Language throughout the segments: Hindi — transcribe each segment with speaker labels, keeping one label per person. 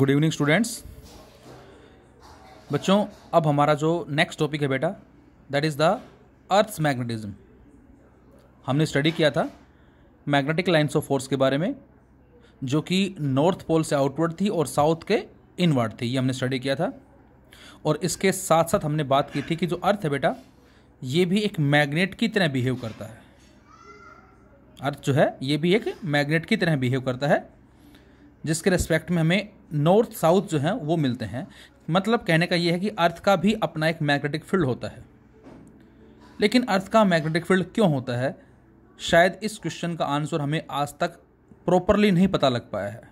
Speaker 1: गुड इवनिंग स्टूडेंट्स बच्चों अब हमारा जो नेक्स्ट टॉपिक है बेटा that is the earth magnetism हमने स्टडी किया था मैग्नेटिक लाइन्स ऑफ फोर्स के बारे में जो कि नॉर्थ पोल से आउटवर्ड थी और साउथ के इनवर्ड थी ये हमने स्टडी किया था और इसके साथ साथ हमने बात की थी कि जो अर्थ है बेटा ये भी एक मैग्नेट की तरह बिहेव करता है अर्थ जो है ये भी एक मैग्नेट की तरह बिहेव करता है जिसके रेस्पेक्ट में हमें नॉर्थ साउथ जो हैं वो मिलते हैं मतलब कहने का ये है कि अर्थ का भी अपना एक मैग्नेटिक फील्ड होता है लेकिन अर्थ का मैग्नेटिक फील्ड क्यों होता है शायद इस क्वेश्चन का आंसर हमें आज तक प्रॉपरली नहीं पता लग पाया है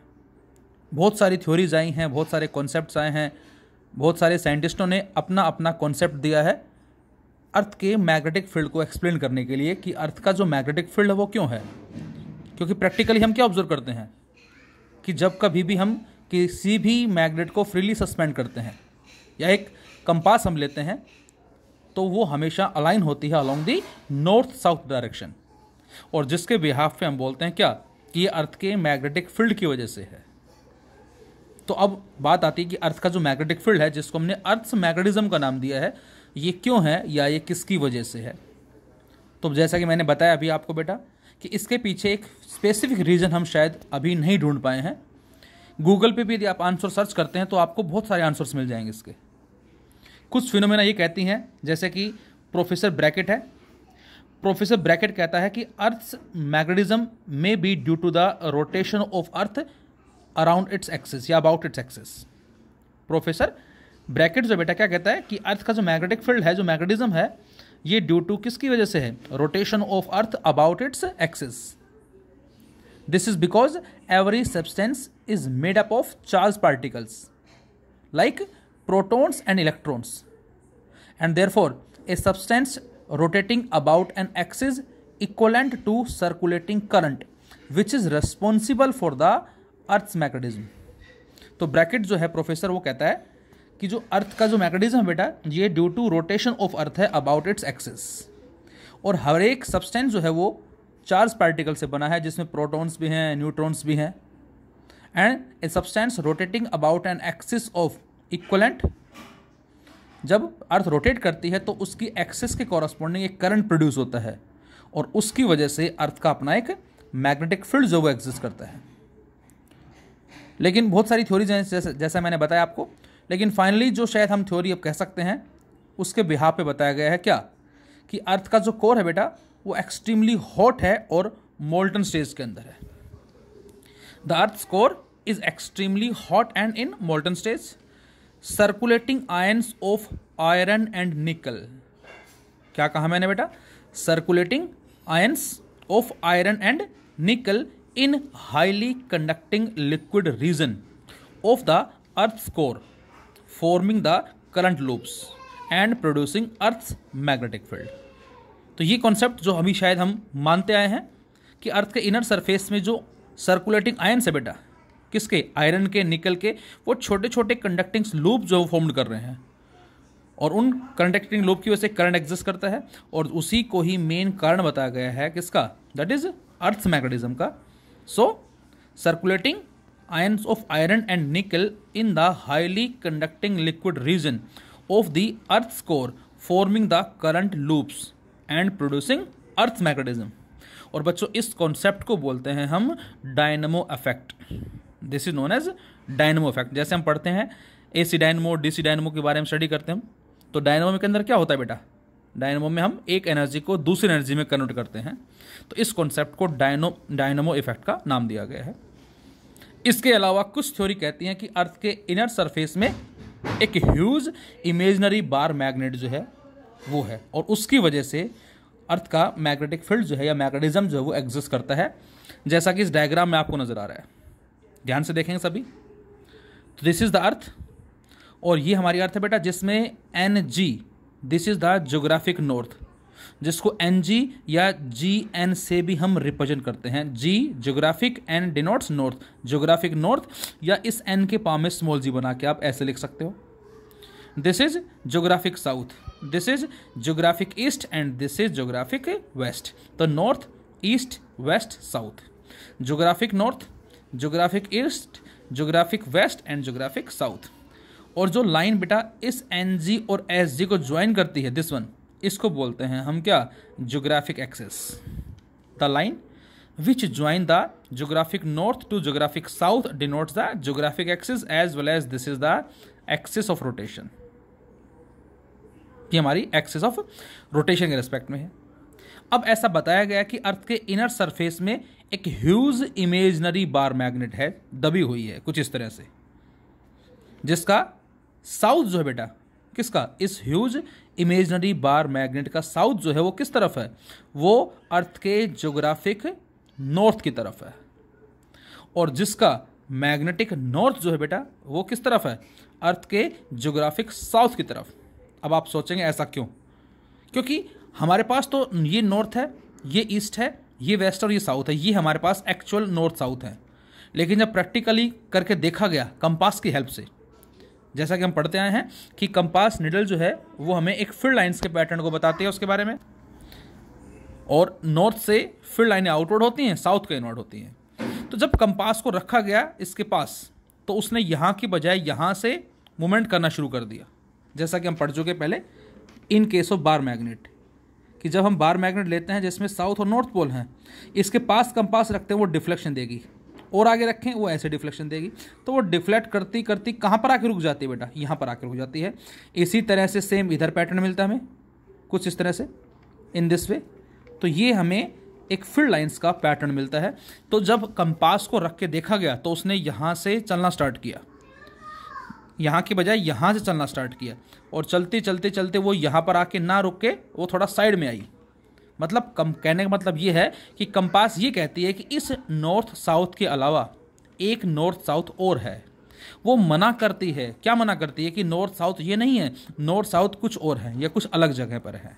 Speaker 1: बहुत सारी थ्योरीज आई हैं बहुत सारे कॉन्सेप्ट आए हैं बहुत सारे साइंटिस्टों ने अपना अपना कॉन्सेप्ट दिया है अर्थ के मैग्नेटिक फील्ड को एक्सप्लेन करने के लिए कि अर्थ का जो मैग्नेटिक फील्ड है वो क्यों है क्योंकि प्रैक्टिकली हम क्या ऑब्जर्व करते हैं कि जब कभी भी हम किसी भी मैग्नेट को फ्रीली सस्पेंड करते हैं या एक कंपास हम लेते हैं तो वो हमेशा अलाइन होती है along the north south direction और जिसके बिहाफ पे हम बोलते हैं क्या कि ये अर्थ के मैग्नेटिक फील्ड की वजह से है तो अब बात आती है कि अर्थ का जो मैग्नेटिक फील्ड है जिसको हमने अर्थ मैग्नेटिज्म का नाम दिया है ये क्यों है या ये किसकी वजह से है तो जैसा कि मैंने बताया अभी आपको बेटा कि इसके पीछे एक स्पेसिफिक रीज़न हम शायद अभी नहीं ढूंढ पाए हैं गूगल पे भी यदि आप आंसर सर्च करते हैं तो आपको बहुत सारे आंसर्स मिल जाएंगे इसके कुछ फिनोमेना ये कहती हैं जैसे कि प्रोफेसर ब्रैकेट है प्रोफेसर ब्रैकेट कहता है कि earth magnetism may be due to the rotation of earth around its axis या about its axis professor bracket जो बेटा क्या कहता है कि अर्थ का जो मैग्नेटिक फील्ड है जो मैग्नेटिज्म है ये ड्यू टू किसकी वजह से है rotation of earth about its axis this is because every substance is made up of charge particles like protons and electrons and therefore a substance rotating about an axis equivalent to circulating current which is responsible for the earth mechanism तो ब्रैकेट जो है प्रोफेसर वो कहता है कि जो अर्थ का जो मैकेनिज्म है बेटा ये due to rotation of earth है अबाउट इट्स एक्सिस और हर एक सब्सटेंस जो है वो चार्ज पार्टिकल से बना है जिसमें प्रोटॉन्स भी हैं न्यूट्रॉन्स भी हैं and a substance rotating about an axis of equivalent जब अर्थ रोटेट करती है तो उसकी एक्सिस के कॉरस्पॉन्डिंग एक करंट प्रोड्यूस होता है और उसकी वजह से अर्थ का अपना एक मैग्नेटिक फील्ड जो वो एग्जिस्ट करता है लेकिन बहुत सारी थ्योरीज हैं जैसा मैंने बताया आपको लेकिन फाइनली जो शायद हम थ्योरी अब कह सकते हैं उसके बिहा पे बताया गया है क्या कि अर्थ का जो कोर है बेटा वो एक्सट्रीमली हॉट है और मोल्टन स्टेज के अंदर है the earth core is extremely hot and in molten stage circulating ions of iron and nickel क्या कहा मैंने बेटा circulating ions of iron and nickel in highly conducting liquid region of the earth core forming the current loops and producing earth magnetic field तो ये कॉन्सेप्ट जो अभी शायद हम मानते आए हैं कि अर्थ के इनर सरफेस में जो सर्कुलेटिंग आयन से बेटा किसके आयरन के निकल के वो छोटे छोटे कंडक्टिंग लूप जो फॉर्म कर रहे हैं और उन कंडक्टिंग लूप की वजह से करंट एग्जिस्ट करता है और उसी को ही मेन कारण बताया गया है किसका दैट इज अर्थ मैग्नेटिज्म का so circulating ions of iron and nickel in the highly conducting liquid region of the earth's core forming the current loops and producing earth magnetism और बच्चों इस कॉन्सेप्ट को बोलते हैं हम dynamo effect this is known as dynamo effect जैसे हम पढ़ते हैं A C dynamo D C dynamo के बारे में स्टडी करते हैं तो डायनमो के अंदर क्या होता है बेटा डायनमो में हम एक एनर्जी को दूसरी एनर्जी में कन्वर्ट करते हैं तो इस कॉन्सेप्ट को डायनो डायनमो इफेक्ट का नाम दिया गया है इसके अलावा कुछ थ्योरी कहती हैं कि अर्थ के इनर सरफेस में एक ह्यूज इमेजनरी बार मैग्नेट जो है वो है और उसकी वजह से अर्थ का मैग्नेटिक फील्ड जो है या मैग्नेटिज्म जो है वो एग्जिस्ट करता है जैसा कि इस डायग्राम में आपको नज़र आ रहा है ध्यान से देखेंगे सभी तो दिस इज़ द अर्थ और ये हमारी अर्थ है बेटा जिसमें N G this is the geographic north जिसको एन जी या जी एन से भी हम रिप्रेजेंट करते हैं G geographic N denotes north geographic north या इस एन के पाव में स्मॉल जी बना के आप ऐसे लिख सकते हो this is geographic south this is geographic east and this is geographic west तो north east west south geographic north geographic east geographic west and geographic south और जो लाइन बेटा इस एन जी और एस जी को ज्वाइन करती है दिस वन इसको बोलते हैं हम क्या geographic axis the line which join the geographic north to geographic south denotes the geographic axis as well as this is the axis of rotation ये हमारी एक्सिस ऑफ रोटेशन के रिस्पेक्ट में है अब ऐसा बताया गया कि अर्थ के इनर सरफेस में एक ह्यूज इमेजनरी बार मैग्नेट है दबी हुई है कुछ इस तरह से जिसका साउथ जो है बेटा किसका इस ह्यूज इमेजनरी बार मैग्नेट का साउथ जो है वो किस तरफ है वो अर्थ के जोग्राफिक नॉर्थ की तरफ है और जिसका मैग्नेटिक नॉर्थ जो है बेटा वो किस तरफ है अर्थ के जोग्राफिक साउथ की तरफ अब आप सोचेंगे ऐसा क्यों क्योंकि हमारे पास तो ये नॉर्थ है ये ईस्ट है ये वेस्ट और ये साउथ है ये हमारे पास एक्चुअल नॉर्थ साउथ है लेकिन जब प्रैक्टिकली करके देखा गया कंपास की हेल्प से जैसा कि हम पढ़ते आए हैं कि कंपास निडल जो है वो हमें एक फील्ड लाइन्स के पैटर्न को बताती है उसके बारे में और नॉर्थ से फील्ड लाइनें आउटवर्ड होती हैं साउथ को इनवर्ड होती हैं तो जब कंपास को रखा गया इसके पास तो उसने यहाँ की बजाय यहाँ से मूवमेंट करना शुरू कर दिया जैसा कि हम पढ़ चुके पहले in case of bar magnet कि जब हम बार मैग्नेट लेते हैं जिसमें साउथ और नॉर्थ पोल हैं इसके पास कंपास रखते हैं वो डिफ्लेक्शन देगी और आगे रखें वो ऐसे डिफ्लेक्शन देगी तो वो डिफ्लेक्ट करती करती कहाँ पर आके रुक जाती है बेटा यहाँ पर आके रुक जाती है इसी तरह से सेम इधर पैटर्न मिलता है हमें कुछ इस तरह से इन दिस वे तो ये हमें एक फील्ड लाइन्स का पैटर्न मिलता है तो जब कंपास को रख के देखा गया तो उसने यहाँ से चलना स्टार्ट किया यहाँ के बजाय यहाँ से चलना स्टार्ट किया और चलते चलते चलते वो यहाँ पर आके ना रुक के वो थोड़ा साइड में आई मतलब कम कहने का मतलब ये है कि कंपास ये कहती है कि इस नॉर्थ साउथ के अलावा एक नॉर्थ साउथ और है वो मना करती है क्या मना करती है कि नॉर्थ साउथ ये नहीं है नॉर्थ साउथ कुछ और है या कुछ अलग जगह पर है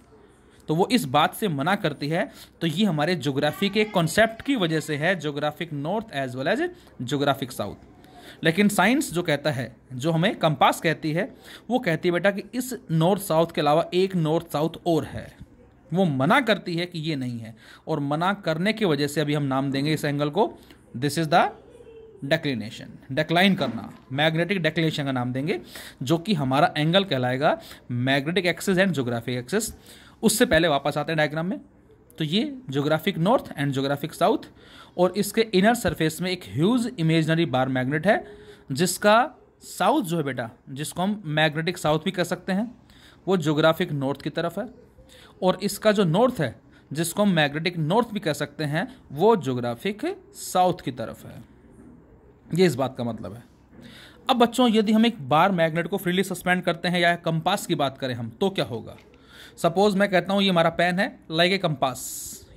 Speaker 1: तो वो इस बात से मना करती है तो ये हमारे जोग्राफी के कॉन्सेप्ट की वजह से है geographic north as well as geographic south लेकिन साइंस जो कहता है जो हमें कंपास कहती है वो कहती है बेटा कि इस नॉर्थ साउथ के अलावा एक नॉर्थ साउथ और है वो मना करती है कि ये नहीं है और मना करने की वजह से अभी हम नाम देंगे इस एंगल को this is the declination decline करना मैग्नेटिक डेक्लिनेशन का नाम देंगे जो कि हमारा एंगल कहलाएगा magnetic axis and geographic axis उससे पहले वापस आते हैं डायग्राम में तो ये geographic north and geographic south और इसके इनर सरफेस में एक ह्यूज इमेजनरी बार मैग्नेट है जिसका साउथ जो है बेटा जिसको हम मैग्नेटिक साउथ भी कह सकते हैं वो जोग्राफिक नॉर्थ की तरफ है और इसका जो नॉर्थ है जिसको हम मैग्नेटिक नॉर्थ भी कह सकते हैं वो जोग्राफिक साउथ की तरफ है ये इस बात का मतलब है अब बच्चों यदि हम एक बार मैग्नेट को फ्रीली सस्पेंड करते हैं या कंपास की बात करें हम तो क्या होगा सपोज मैं कहता हूँ ये हमारा पेन है लाइक ए कंपास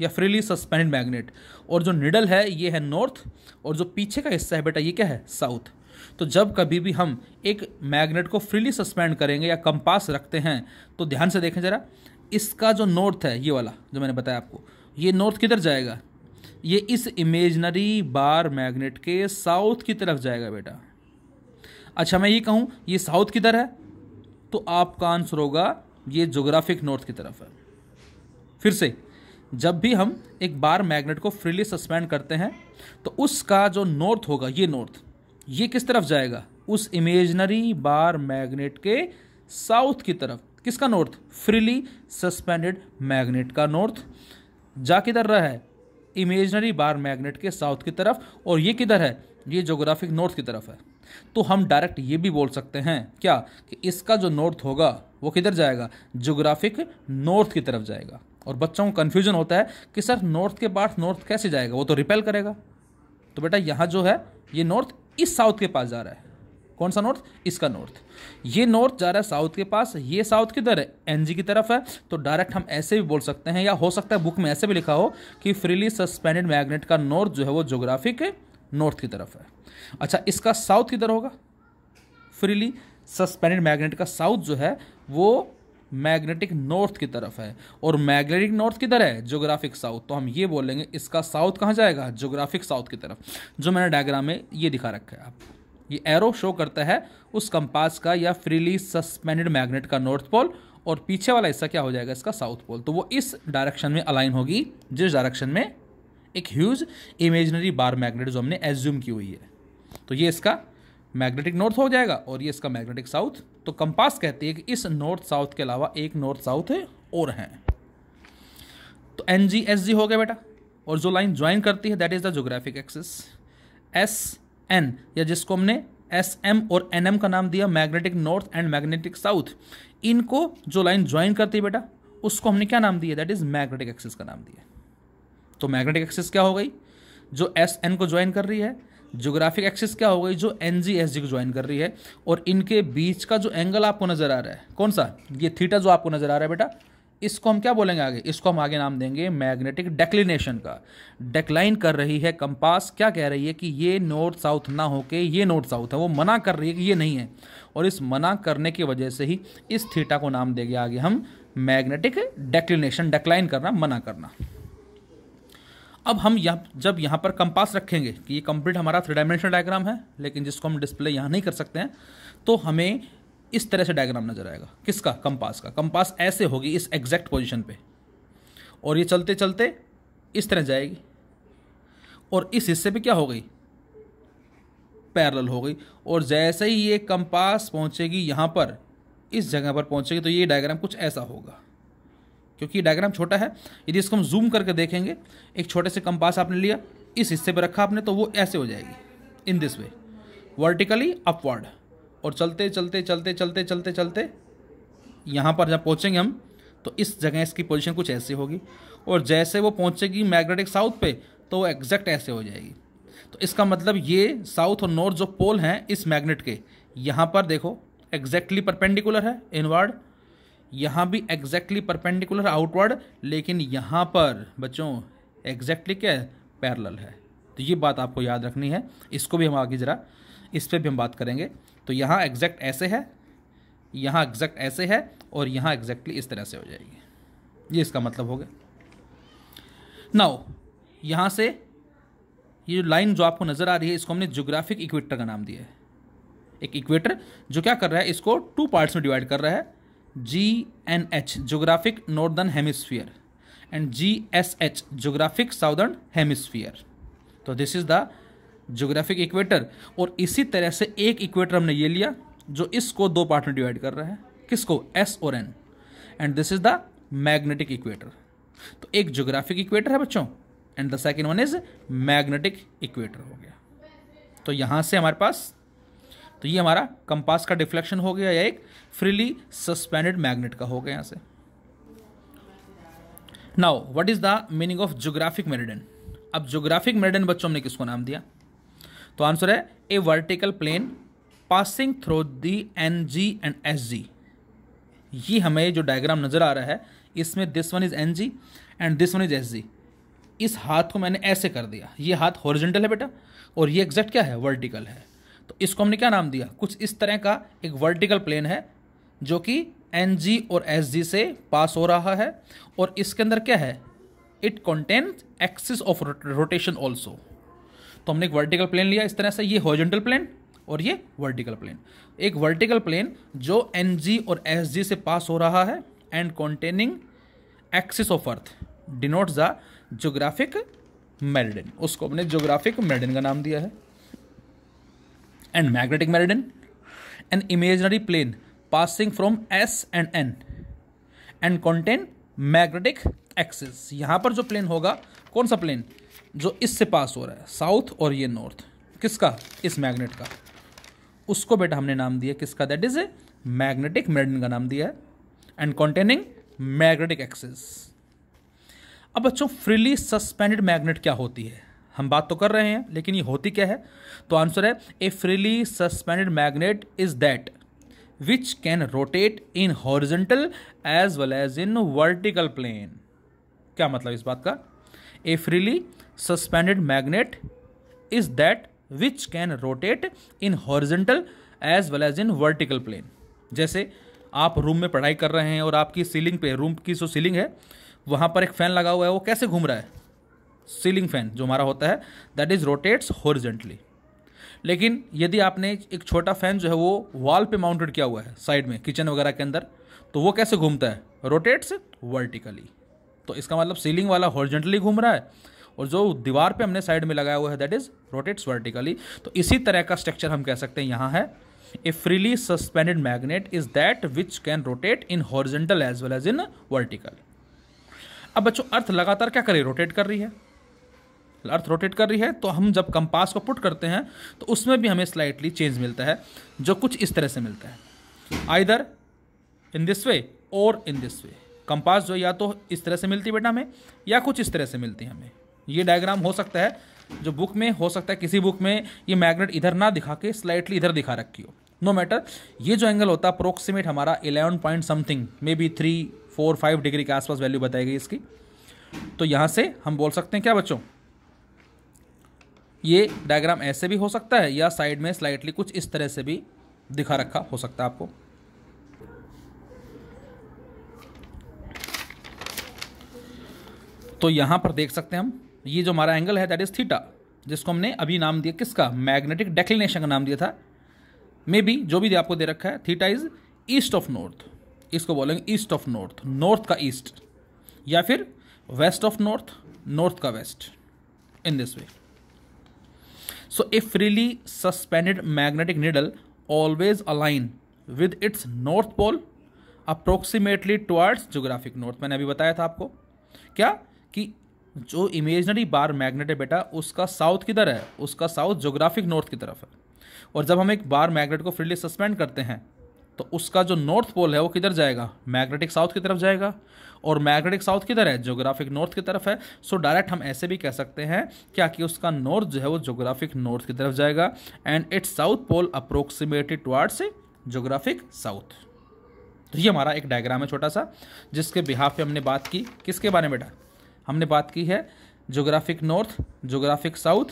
Speaker 1: या फ्रीली सस्पेंड मैग्नेट और जो निडल है ये है नॉर्थ और जो पीछे का हिस्सा है बेटा ये क्या है साउथ तो जब कभी भी हम एक मैग्नेट को फ्रीली सस्पेंड करेंगे या कंपास रखते हैं तो ध्यान से देखें ज़रा इसका जो नॉर्थ है ये वाला जो मैंने बताया आपको ये नॉर्थ किधर जाएगा ये इस इमेजनरी बार मैग्नेट के साउथ की तरफ जाएगा बेटा अच्छा मैं ये कहूँ ये साउथ किधर है तो आपका आंसर होगा ये जोग्राफिक नॉर्थ की तरफ है फिर से जब भी हम एक बार मैग्नेट को फ्रीली सस्पेंड करते हैं तो उसका जो नॉर्थ होगा ये नॉर्थ ये किस तरफ जाएगा उस इमेजनरी बार मैग्नेट के साउथ की तरफ किसका नॉर्थ फ्रीली सस्पेंडेड मैग्नेट का नॉर्थ जा किधर रहा है इमेजनरी बार मैग्नेट के साउथ की तरफ और ये किधर है ये जोग्राफिक नॉर्थ की तरफ है तो हम डायरेक्ट ये भी बोल सकते हैं क्या कि इसका जो नॉर्थ होगा वो किधर जाएगा जोग्राफिक नॉर्थ की तरफ जाएगा और बच्चों को कन्फ्यूजन होता है कि सर नॉर्थ के पास नॉर्थ कैसे जाएगा वो तो रिपेल करेगा तो बेटा यहाँ जो है ये नॉर्थ इस साउथ के पास जा रहा है कौन सा नॉर्थ इसका नॉर्थ ये नॉर्थ जा रहा है साउथ के पास ये साउथ किधर है एनजी की तरफ है तो डायरेक्ट हम ऐसे भी बोल सकते हैं या हो सकता है बुक में ऐसे भी लिखा हो कि फ्रीली सस्पेंडेड मैग्नेट का नॉर्थ जो है वो जोग्राफिक नॉर्थ की तरफ है अच्छा इसका साउथ किधर होगा फ्रीली सस्पेंडेड मैग्नेट का साउथ जो है वो मैग्नेटिक नॉर्थ की तरफ है और मैग्नेटिक नॉर्थ किधर है जोग्राफिक साउथ तो हम ये बोलेंगे इसका साउथ कहाँ जाएगा ज्योग्राफिक साउथ की तरफ जो मैंने डायग्राम में ये दिखा रखा है आपको ये एरो शो करता है उस कंपास का या फ्रीली सस्पेंडेड मैग्नेट का नॉर्थ पोल और पीछे वाला हिस्सा क्या हो जाएगा इसका साउथ पोल तो वो इस डायरेक्शन में अलाइन होगी जिस डायरेक्शन में एक ह्यूज इमेजनरी बार मैग्नेट जो हमने एज्यूम की हुई है तो ये इसका मैग्नेटिक नॉर्थ हो जाएगा और ये इसका मैग्नेटिक साउथ तो कंपास कहती है कि इस नॉर्थ साउथ के अलावा एक नॉर्थ साउथ और हैं तो एन जी एस जी हो गया बेटा और जो लाइन ज्वाइन करती है that is the geographic axis S N या जिसको हमने एस एम और एन एम का नाम दिया magnetic north and magnetic south इनको जो लाइन ज्वाइन करती है बेटा उसको हमने क्या नाम दिया दैट इज मैग्नेटिक एक्सिस का नाम दिया तो मैग्नेटिक एक्सिस क्या हो गई जो एस एन को ज्वाइन कर रही है ज्योग्राफिक एक्सिस क्या हो गई जो एन जी एस जी को ज्वाइन कर रही है और इनके बीच का जो एंगल आपको नजर आ रहा है कौन सा ये थीटा जो आपको नजर आ रहा है बेटा इसको हम क्या बोलेंगे आगे इसको हम आगे नाम देंगे मैग्नेटिक डेक्लिनेशन का डेक्लाइन कर रही है कंपास क्या कह रही है कि ये नॉर्थ साउथ ना होके ये नॉर्थ साउथ है वो मना कर रही है कि ये नहीं है और इस मना करने की वजह से ही इस थीटा को नाम देंगे आगे हम मैग्नेटिक डेक्लिनेशन डेक्लाइन करना मना करना अब हम यहाँ जब यहाँ पर कंपास रखेंगे कि ये कंप्लीट हमारा थ्री डायमेंशनल डायग्राम है लेकिन जिसको हम डिस्प्ले यहाँ नहीं कर सकते हैं तो हमें इस तरह से डायग्राम नजर आएगा किसका कंपास का कंपास ऐसे होगी इस एग्जैक्ट पोजिशन पर और ये चलते चलते इस तरह जाएगी और इस हिस्से पे क्या हो गई पैरल हो गई और जैसे ही ये कंपास पहुंचेगी यहां पर इस जगह पर पहुंचेगी तो ये डायग्राम कुछ ऐसा होगा क्योंकि डायग्राम छोटा है यदि इसको हम जूम करके देखेंगे एक छोटे से कंपास आपने लिया इस हिस्से पर रखा आपने तो वो ऐसे हो जाएगी in this way vertically upward और चलते चलते चलते चलते चलते चलते यहाँ पर जब पहुँचेंगे हम तो इस जगह इसकी पोजीशन कुछ ऐसी होगी और जैसे वो पहुँचेगी मैग्नेटिक साउथ पे तो वो एग्जैक्ट ऐसे हो जाएगी तो इसका मतलब ये साउथ और नॉर्थ जो पोल हैं इस मैग्नेट के यहाँ पर देखो एग्जैक्टली परपेंडिकुलर है इनवर्ड यहाँ भी एग्जैक्टली परपेंडिकुलर आउटवर्ड लेकिन यहाँ पर बच्चों एग्जैक्टली क्या है पैरल है तो ये बात आपको याद रखनी है इसको भी हम आगे ज़रा इस पर भी हम बात करेंगे तो यहाँ एग्जैक्ट ऐसे है यहाँ एग्जैक्ट ऐसे है और यहाँ एग्जैक्टली इस तरह से हो जाएगी ये इसका मतलब हो गया नाउ यहाँ से ये जो लाइन जो आपको नज़र आ रही है इसको हमने जोग्राफिक इक्वेटर का नाम दिया है एक इक्वेटर जो क्या कर रहा है इसको टू पार्ट्स में डिवाइड कर रहा है G N H geographic northern hemisphere and G S H geographic southern hemisphere तो this is the geographic equator और इसी तरह से एक इक्वेटर हमने ये लिया जो इसको दो पार्ट में डिवाइड कर रहा है किसको एस और N and this is the magnetic equator तो एक जोग्राफिक इक्वेटर है बच्चों and the second one is magnetic equator हो गया तो यहां से हमारे पास तो ये हमारा कंपास का डिफ्लेक्शन हो गया या एक फ्रीली सस्पेंडेड मैग्नेट का हो गया यहां से now what is the meaning of geographic meridian अब जोग्राफिक मेरिडन बच्चों ने किसको नाम दिया तो आंसर है a vertical plane passing through the N G and S G ये हमें जो डायग्राम नज़र आ रहा है इसमें this one is N G and this one is S G इस हाथ को मैंने ऐसे कर दिया ये हाथ हॉरिजेंटल है बेटा और ये एग्जैक्ट क्या है वर्टिकल है तो इसको हमने क्या नाम दिया कुछ इस तरह का एक वर्टिकल प्लेन है जो कि एन जी और एस जी से पास हो रहा है और इसके अंदर क्या है it content axis of rotation also तो हमने एक वर्टिकल प्लेन लिया इस तरह से ये हॉरिजॉन्टल प्लेन और ये वर्टिकल प्लेन एक वर्टिकल प्लेन जो एन जी और एस जी से पास हो रहा है and containing axis of earth denote the geographic meridian उसको हमने जोग्राफिक मेरिडन का नाम दिया है and magnetic meridian an imaginary plane passing from S and N and contain magnetic axis यहां पर जो प्लेन होगा कौन सा प्लेन जो इससे पास हो रहा है साउथ और ये नॉर्थ किसका इस मैग्नेट का उसको बेटा हमने नाम दिया किसका that is a magnetic meridian का नाम दिया है एंड कॉन्टेनिंग मैग्नेटिक एक्सेस अब बच्चों फ्रीली सस्पेंडेड मैग्नेट क्या होती है हम बात तो कर रहे हैं लेकिन ये होती क्या है तो आंसर है a freely suspended magnet is that which can rotate in horizontal as well as in vertical plane क्या मतलब इस बात का a freely suspended magnet is that which can rotate in horizontal as well as in vertical plane जैसे आप रूम में पढ़ाई कर रहे हैं और आपकी सीलिंग पे रूम की जो सीलिंग है वहाँ पर एक फैन लगा हुआ है वो कैसे घूम रहा है सीलिंग फैन जो हमारा होता है दैट इज़ रोटेट्स हॉरिजेंटली लेकिन यदि आपने एक छोटा फैन जो है वो वॉल पे माउंटेड किया हुआ है साइड में किचन वगैरह के अंदर तो वो कैसे घूमता है रोटेट्स वर्टिकली तो इसका मतलब सीलिंग वाला हॉर्जेंटली घूम रहा है और जो दीवार पे हमने साइड में लगाया हुआ है दैट इज रोटेट्स वर्टिकली तो इसी तरह का स्ट्रक्चर हम कह सकते हैं यहाँ है a freely suspended magnet is that which can rotate in horizontal as well as in vertical अब बच्चों अर्थ लगातार क्या करे रोटेट कर रही है अर्थ रोटेट कर रही है तो हम जब कंपास को पुट करते हैं तो उसमें भी हमें स्लाइटली चेंज मिलता है जो कुछ इस तरह से मिलता है आइदर इन दिस वे और इन दिस वे कंपास जो या तो इस तरह से मिलती है बेटा हमें या कुछ इस तरह से मिलती है हमें ये डायग्राम हो सकता है जो बुक में हो सकता है किसी बुक में ये मैग्नेट इधर ना दिखा के स्लाइटली इधर दिखा रखी हो नो no मैटर ये जो एंगल होता है अप्रोक्सीमेट हमारा eleven point something may be three four five degree के आसपास वैल्यू बताई गई इसकी तो यहाँ से हम बोल सकते हैं क्या बच्चों ये डायग्राम ऐसे भी हो सकता है या साइड में स्लाइटली कुछ इस तरह से भी दिखा रखा हो सकता है आपको तो यहां पर देख सकते हैं हम ये जो हमारा एंगल है दैट इज थीटा जिसको हमने अभी नाम दिया किसका मैग्नेटिक डेक्लिनेशन का नाम दिया था मे बी जो भी आपको दे रखा है theta is east of north इसको बोलेंगे ईस्ट ऑफ नॉर्थ नॉर्थ का ईस्ट या फिर वेस्ट ऑफ नॉर्थ नॉर्थ का west in this way so a freely suspended magnetic needle always align with its north pole approximately towards geographic north मैंने अभी बताया था आपको क्या कि जो इमेजनरी बार मैग्नेट है बेटा उसका साउथ किधर है उसका साउथ जोग्राफिक नॉर्थ की तरफ है और जब हम एक बार मैग्नेट को फ्रीली सस्पेंड करते हैं तो उसका जो नॉर्थ पोल है वो किधर जाएगा मैग्नेटिक साउथ की तरफ जाएगा और मैग्नेटिक साउथ किधर है जोग्राफिक नॉर्थ की तरफ है सो so डायरेक्ट हम ऐसे भी कह सकते हैं क्या कि उसका नॉर्थ जो है वो जोग्राफिक नॉर्थ की तरफ जाएगा and its south pole approximately towards geographic south तो ये हमारा एक डायग्राम है छोटा सा जिसके बिहाफ पे हमने बात की किसके बारे में बेटा हमने बात की है geographic north geographic south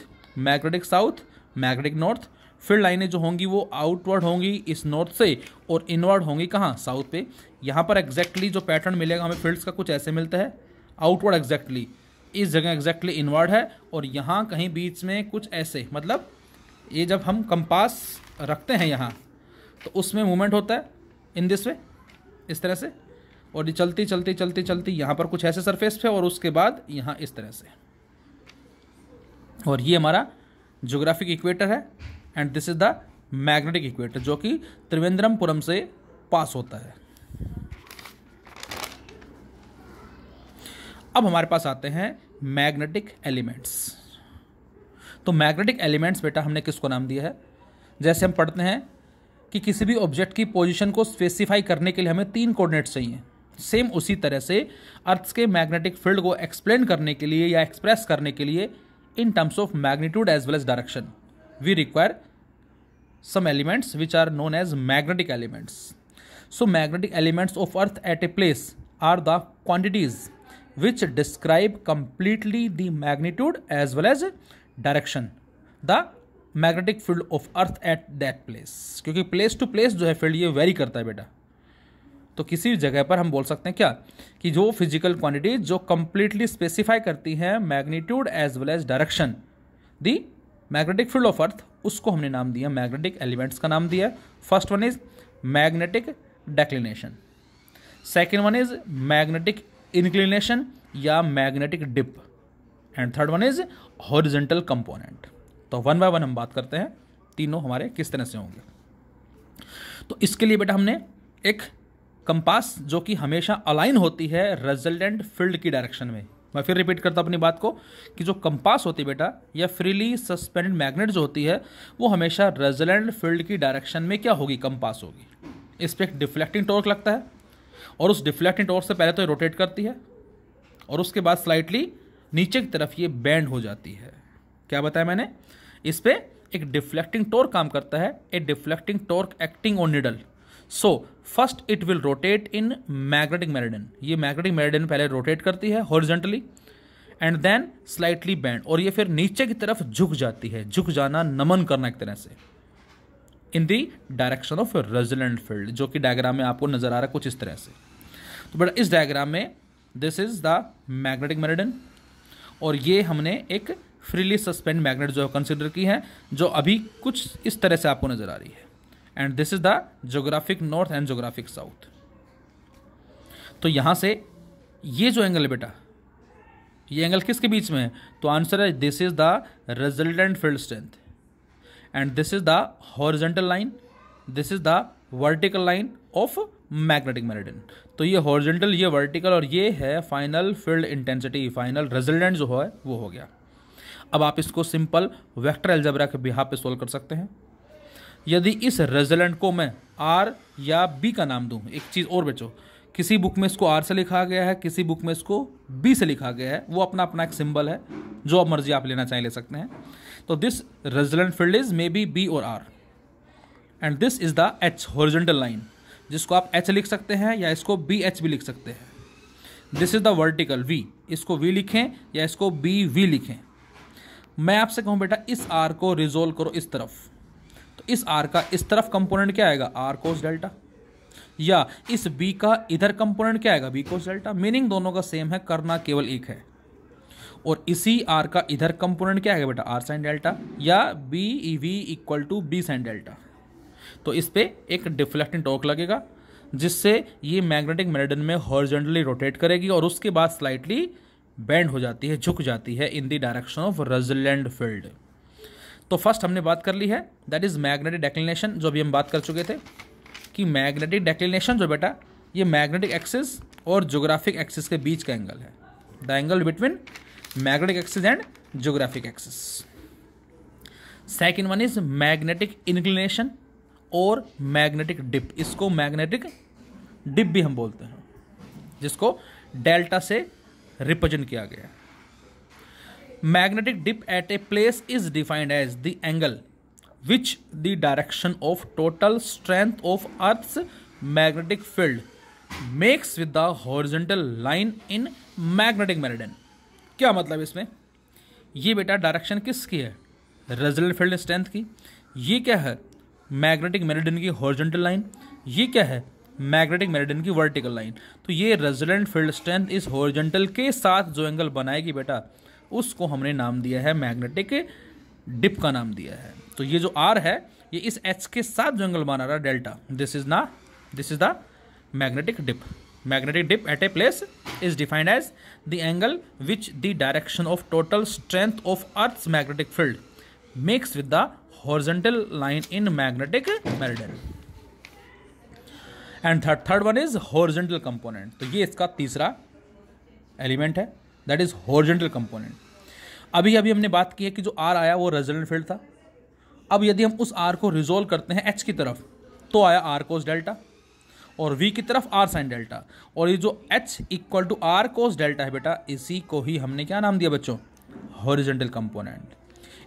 Speaker 1: magnetic south magnetic north फिर लाइनें जो होंगी वो आउटवर्ड होंगी इस नॉर्थ से और इनवर्ड होंगी कहाँ साउथ पे यहाँ पर एग्जैक्टली जो पैटर्न मिलेगा हमें फील्ड्स का कुछ ऐसे मिलता है आउटवर्ड एग्जैक्टली इस जगह एग्जैक्टली इनवर्ड है और यहाँ कहीं बीच में कुछ ऐसे मतलब ये जब हम कंपास रखते हैं यहाँ तो उसमें मूवमेंट होता है इन दिस वे इस तरह से और ये चलती चलती चलती चलती यहाँ पर कुछ ऐसे सरफेस पे और उसके बाद यहाँ इस तरह से और ये हमारा जोग्राफिक इक्वेटर है and this is the magnetic equator जो कि त्रिवेंद्रमपुरम से पास होता है अब हमारे पास आते हैं मैग्नेटिक एलिमेंट्स तो मैग्नेटिक एलिमेंट्स बेटा हमने किसको नाम दिया है जैसे हम पढ़ते हैं कि किसी भी ऑब्जेक्ट की पोजीशन को स्पेसिफाई करने के लिए हमें तीन कोऑर्डिनेट्स चाहिए सेम उसी तरह से अर्थ के मैग्नेटिक फील्ड को एक्सप्लेन करने के लिए या एक्सप्रेस करने के लिए in terms of magnitude as well as direction we require some elements which are known as magnetic elements so magnetic elements of earth at a place are the quantities which describe completely the magnitude as well as direction the magnetic field of earth at that place क्योंकि प्लेस टू प्लेस जो है फील्ड ये वेरी करता है बेटा तो किसी जगह पर हम बोल सकते हैं क्या कि जो फिजिकल क्वांटिटीज जो कंप्लीटली स्पेसिफाई करती हैं magnitude as well as direction the magnetic field of earth उसको हमने नाम दिया मैग्नेटिक एलिमेंट्स का नाम दिया first one is magnetic declination second one is magnetic inclination या magnetic dip and third one is horizontal component तो वन बाय वन हम बात करते हैं तीनों हमारे किस तरह से होंगे तो इसके लिए बेटा हमने एक कंपास जो कि हमेशा अलाइन होती है रेजल्टेंट फील्ड की डायरेक्शन में मैं फिर रिपीट करता अपनी बात को कि जो कंपास होती है बेटा या फ्रीली सस्पेंडेड मैग्नेट जो होती है वो हमेशा रेजलेंट फील्ड की डायरेक्शन में क्या होगी कंपास होगी इस पर एक डिफ्लेक्टिंग टॉर्क लगता है और उस डिफ्लेक्टिंग टॉर्क से पहले तो ये रोटेट करती है और उसके बाद स्लाइटली नीचे की तरफ ये बैंड हो जाती है क्या बताया मैंने इस पर एक डिफ्लेक्टिंग टॉर्क काम करता है a deflecting torque acting on needle so first it will rotate in magnetic meridian ये मैग्नेटिक मेरिडन पहले रोटेट करती है horizontally and then slightly bend और ये फिर नीचे की तरफ झुक जाती है झुक जाना नमन करना एक तरह से in the direction of resultant field जो कि डायग्राम में आपको नजर आ रहा है कुछ इस तरह से तो बट इस डायग्राम में this is the magnetic meridian और ये हमने एक फ्रीली सस्पेंड मैग्नेट जो है कंसिडर की है जो अभी कुछ इस तरह से आपको नजर आ रही है and this is the geographic north and geographic south तो यहां से ये जो एंगल है बेटा ये एंगल किसके बीच में है तो आंसर है this is the resultant field strength and this is the horizontal line this is the vertical line of magnetic meridian तो ये हॉर्जेंटल ये वर्टिकल और ये है final field intensity final resultant जो है वो हो गया अब आप इसको सिंपल वेक्टर एल्जेब्रा के बिहा पे सोल्व कर सकते हैं यदि इस रेजलेंट को मैं आर या बी का नाम दूँ एक चीज़ और बेचो किसी बुक में इसको आर से लिखा गया है किसी बुक में इसको बी से लिखा गया है वो अपना अपना एक सिंबल है जो आप मर्जी आप लेना चाहें ले सकते हैं तो this resultant field is may be B और R and this is the H horizontal line जिसको आप एच लिख सकते हैं या इसको बी एच भी लिख सकते हैं this is the vertical V इसको वी लिखें या इसको बी वी लिखें मैं आपसे कहूँ बेटा इस आर को रिजोल्व करो इस तरफ तो इस आर का इस तरफ कंपोनेंट क्या आएगा आर कोस डेल्टा या इस बी का इधर कंपोनेंट क्या आएगा बी कोस डेल्टा मीनिंग दोनों का सेम है करना केवल एक है और इसी आर का इधर कंपोनेंट क्या आएगा बेटा आर साइन डेल्टा या B E V equal to B sine delta तो इस पर एक डिफ्लेक्टिंग टॉर्क लगेगा जिससे ये मैग्नेटिक मेरेडन में हॉर्जेंटली रोटेट करेगी और उसके बाद स्लाइटली बैंड हो जाती है झुक जाती है in the direction of resultant field तो फर्स्ट हमने बात कर ली है दैट इज़ मैग्नेटिक डेक्लिनेशन जो अभी हम बात कर चुके थे कि मैग्नेटिक डेक्लिनेशन जो बेटा ये मैग्नेटिक एक्सिस और जोग्राफिक एक्सिस के बीच का एंगल है the angle between magnetic axis and geographic axis second one is magnetic inclination और मैग्नेटिक डिप इसको मैग्नेटिक डिप भी हम बोलते हैं जिसको डेल्टा से रिप्रेजेंट किया गया है magnetic dip at a place is defined as the angle which the direction of total strength of earth magnetic field makes with the horizontal line in magnetic meridian क्या मतलब इसमें ये बेटा डायरेक्शन किसकी है रेजिडेंट फील्ड स्ट्रेंथ की ये क्या है मैग्नेटिक मेरिडन की हॉरिजेंटल लाइन ये क्या है मैग्नेटिक मेरिडन की वर्टिकल लाइन तो ये रेजिडेंट फील्ड स्ट्रेंथ इस हॉरिजेंटल के साथ जो एंगल बनाएगी बेटा उसको हमने नाम दिया है मैग्नेटिक डिप का नाम दिया है तो ये जो आर है ये इस एच के साथ जो एंगल बना रहा है डेल्टा दिस इज ना this is the magnetic dip magnetic dip at a place is defined as the angle which the direction of total strength of earth magnetic field makes with the horizontal line in magnetic meridian and third third one is horizontal component तो ये इसका तीसरा एलिमेंट है दैट इज हॉर्जेंटल कंपोनेंट अभी अभी हमने बात की है कि जो आर आया वो रेजिडेंट फील्ड था अब यदि हम उस आर को रिजोल्व करते हैं एच की तरफ तो आया आर कोस डेल्टा और वी की तरफ आर साइन डेल्टा और ये जो H equal to R cos delta है बेटा इसी को ही हमने क्या नाम दिया बच्चों horizontal component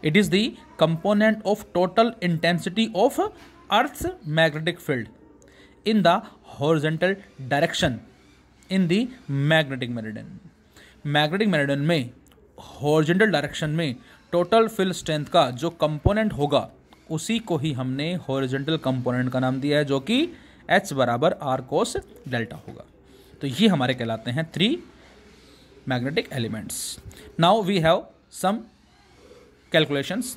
Speaker 1: it is the component of total intensity of earth magnetic field in the horizontal direction in the magnetic meridian magnetic meridian में हॉर्जेंटल डायरेक्शन में टोटल फिल स्ट्रेंथ का जो कंपोनेंट होगा उसी को ही हमने हॉरिजेंटल कंपोनेंट का नाम दिया है जो कि एच बराबर आर कोस डेल्टा होगा तो ये हमारे कहलाते हैं three magnetic elements now we have some calculations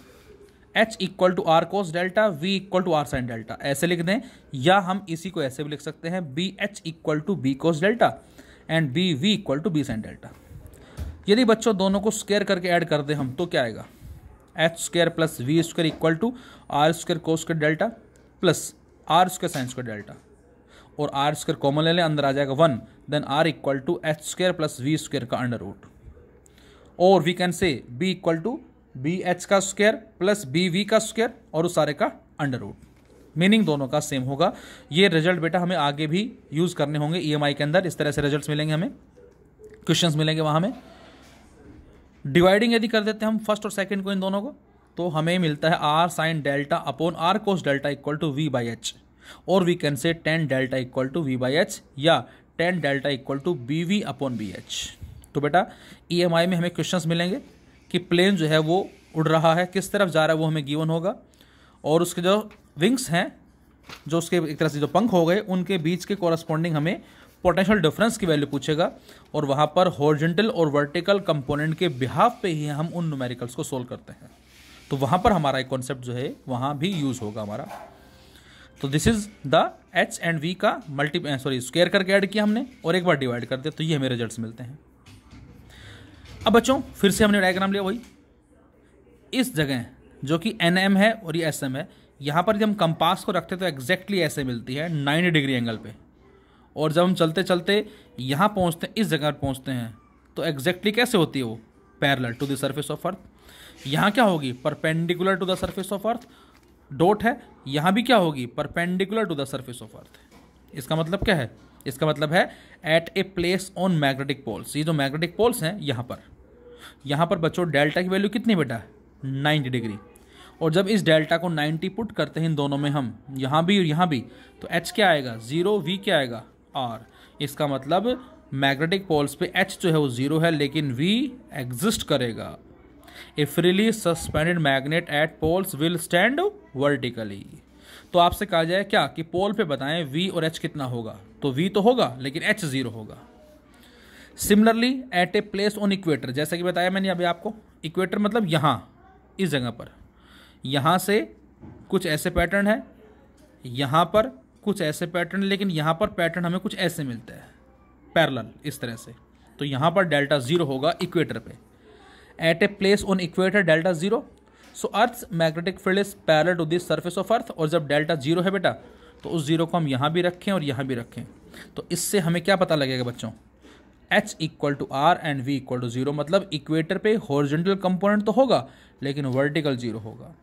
Speaker 1: H equal to R cos delta V equal to R sine delta ऐसे लिख दें या हम इसी को ऐसे भी लिख सकते हैं B H equal to B cos delta and B V equal to B sine delta यदि बच्चों दोनों को स्केयर करके ऐड कर दें हम तो क्या आएगा H square plus V square equal to R square cos square delta plus R square sine square delta और आर स्क्र कॉमन ले लें अंदर आ जाएगा one then R equal to H square plus V square का अंडर रूट और we can say B equal to B H का स्क्वायर प्लस बी वी का स्क्वायर और उस सारे का अंडर रूट मीनिंग दोनों का सेम होगा ये रिजल्ट बेटा हमें आगे भी यूज़ करने होंगे ई e के अंदर इस तरह से रिजल्ट मिलेंगे हमें क्वेश्चन मिलेंगे वहां हमें डिवाइडिंग यदि कर देते हैं हम फर्स्ट और सेकंड को इन दोनों को तो हमें मिलता है R sine delta upon R cos delta equal to V by H और we can say tan delta equal to V by H या tan delta equal to B V upon B H तो बेटा ई एम आई में हमें क्वेश्चन मिलेंगे कि प्लेन जो है वो उड़ रहा है किस तरफ जा रहा है वो हमें गिवन होगा और उसके जो विंग्स हैं जो उसके एक तरह से जो पंख हो गए उनके बीच के कॉरस्पॉन्डिंग हमें पोटेंशियल डिफरेंस की वैल्यू पूछेगा और वहाँ पर हॉर्जेंटल और वर्टिकल कंपोनेंट के बिहाफ पे ही हम उन न्यूमेरिकल्स को सोल्व करते हैं तो वहां पर हमारा एक कॉन्सेप्ट जो है वहाँ भी यूज़ होगा हमारा तो this is the H and V का मल्टी सॉरी स्क्वेयर करके ऐड किया हमने और एक बार डिवाइड कर दिया तो ये हमें रिजल्ट मिलते हैं अब बच्चों फिर से हमने डायग्राम लिया वही इस जगह जो कि एन एम है और ये एस एम है यहाँ पर जब हम कंपास को रखते हैं तो एग्जैक्टली exactly ऐसे मिलती है 90 डिग्री एंगल पे और जब हम चलते चलते यहाँ पहुँचते हैं इस जगह पर पहुँचते हैं तो एग्जैक्टली कैसे होती है वो parallel to the surface of earth यहाँ क्या होगी perpendicular to the surface of earth डोट है यहाँ भी क्या होगी perpendicular to the surface of earth इसका मतलब क्या है इसका मतलब है at a place on magnetic poles ये जो मैग्नेटिक पोल्स हैं यहाँ पर यहाँ पर बच्चों डेल्टा की वैल्यू कितनी बेटा है नाइन्टी डिग्री और जब इस डेल्टा को 90 पुट करते हैं इन दोनों में हम यहाँ भी और यहाँ भी तो एच क्या आएगा ज़ीरो वी क्या आएगा आर इसका मतलब मैग्नेटिक पोल्स पे एच जो है वो ज़ीरो है लेकिन वी एग्जिस्ट करेगा a freely suspended magnet at poles will stand vertically तो आपसे कहा जाए क्या कि पोल पे बताएं वी और एच कितना होगा तो वी तो होगा लेकिन एच ज़ीरो होगा similarly at a place on equator जैसा कि बताया मैंने अभी आपको इक्वेटर मतलब यहां इस जगह पर यहां से कुछ ऐसे पैटर्न है यहां पर कुछ ऐसे पैटर्न लेकिन यहाँ पर पैटर्न हमें कुछ ऐसे मिलता है पैरल इस तरह से तो यहाँ पर डेल्टा ज़ीरो होगा इक्वेटर पे at a place on equator delta zero so earth magnetic field is parallel to this surface of earth और जब डेल्टा ज़ीरो है बेटा तो उस ज़ीरो को हम यहाँ भी रखें और यहाँ भी रखें तो इससे हमें क्या पता लगेगा बच्चों H equal to R and V equal to zero मतलब इक्वेटर पे हॉर्जेंटल कंपोनेंट तो होगा लेकिन वर्टिकल ज़ीरो होगा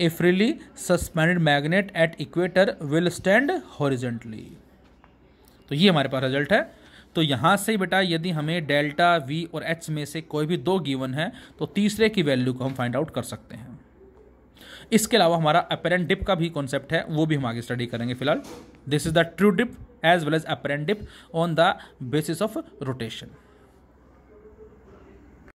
Speaker 1: a freely suspended magnet at equator will stand horizontally तो ये हमारे पास रिजल्ट है तो यहाँ से बेटा यदि हमें डेल्टा वी और एच में से कोई भी दो गिवन है तो तीसरे की वैल्यू को हम फाइंड आउट कर सकते हैं इसके अलावा हमारा अपेरेंट डिप का भी कॉन्सेप्ट है वो भी हम आगे स्टडी करेंगे फिलहाल this is the true dip as well as apparent dip on the basis of rotation